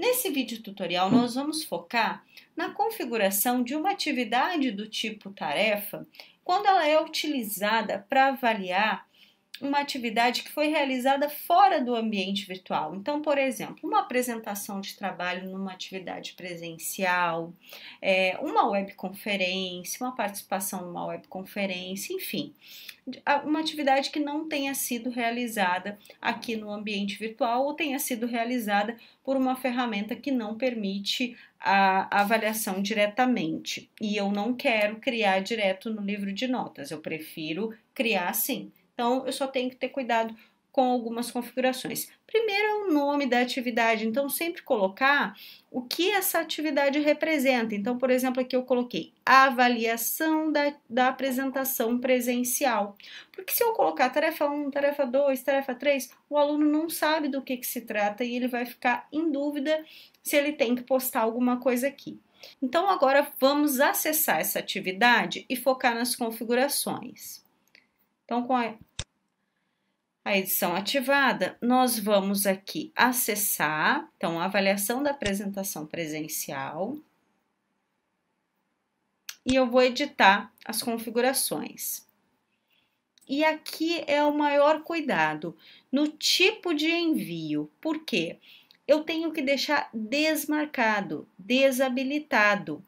Nesse vídeo tutorial, nós vamos focar na configuração de uma atividade do tipo tarefa quando ela é utilizada para avaliar uma atividade que foi realizada fora do ambiente virtual. Então, por exemplo, uma apresentação de trabalho numa atividade presencial, é, uma webconferência, uma participação numa webconferência, enfim, uma atividade que não tenha sido realizada aqui no ambiente virtual ou tenha sido realizada por uma ferramenta que não permite a avaliação diretamente. E eu não quero criar direto no livro de notas, eu prefiro criar assim então, eu só tenho que ter cuidado com algumas configurações. Primeiro é o nome da atividade, então sempre colocar o que essa atividade representa. Então, por exemplo, aqui eu coloquei avaliação da, da apresentação presencial. Porque se eu colocar tarefa 1, tarefa 2, tarefa 3, o aluno não sabe do que, que se trata e ele vai ficar em dúvida se ele tem que postar alguma coisa aqui. Então, agora vamos acessar essa atividade e focar nas configurações. Então, com a, edição ativada, nós vamos aqui acessar, então, a avaliação da apresentação presencial. E eu vou editar as configurações. E aqui é o maior cuidado no tipo de envio. porque Eu tenho que deixar desmarcado, desabilitado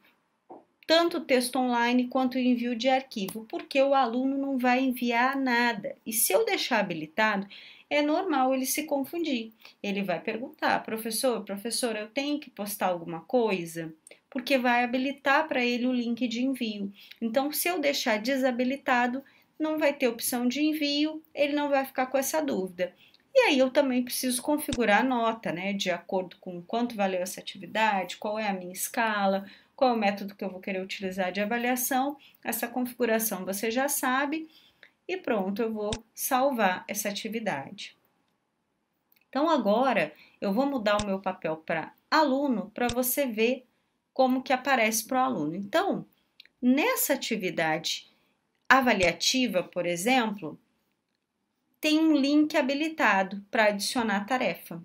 tanto texto online quanto envio de arquivo, porque o aluno não vai enviar nada. E se eu deixar habilitado, é normal ele se confundir. Ele vai perguntar, professor, professor, eu tenho que postar alguma coisa? Porque vai habilitar para ele o link de envio. Então, se eu deixar desabilitado, não vai ter opção de envio, ele não vai ficar com essa dúvida. E aí eu também preciso configurar a nota, né, de acordo com quanto valeu essa atividade, qual é a minha escala, qual é o método que eu vou querer utilizar de avaliação. Essa configuração você já sabe e pronto, eu vou salvar essa atividade. Então agora eu vou mudar o meu papel para aluno para você ver como que aparece para o aluno. Então, nessa atividade avaliativa, por exemplo, tem um link habilitado para adicionar tarefa.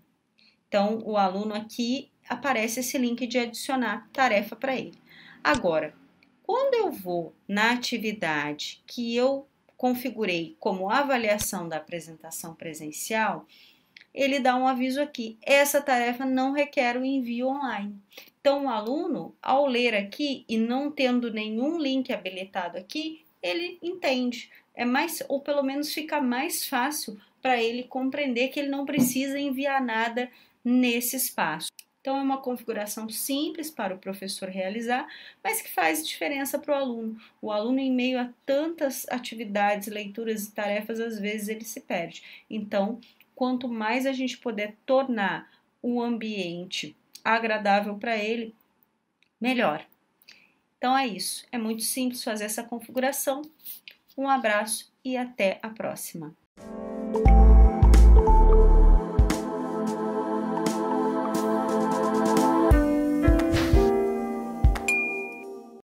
Então, o aluno aqui aparece esse link de adicionar tarefa para ele. Agora, quando eu vou na atividade que eu configurei como avaliação da apresentação presencial, ele dá um aviso aqui: essa tarefa não requer o envio online. Então, o aluno, ao ler aqui e não tendo nenhum link habilitado aqui, ele entende. É mais, ou pelo menos fica mais fácil para ele compreender que ele não precisa enviar nada nesse espaço. Então, é uma configuração simples para o professor realizar, mas que faz diferença para o aluno. O aluno, em meio a tantas atividades, leituras e tarefas, às vezes ele se perde. Então, quanto mais a gente puder tornar o ambiente agradável para ele, melhor. Então é isso, é muito simples fazer essa configuração. Um abraço e até a próxima!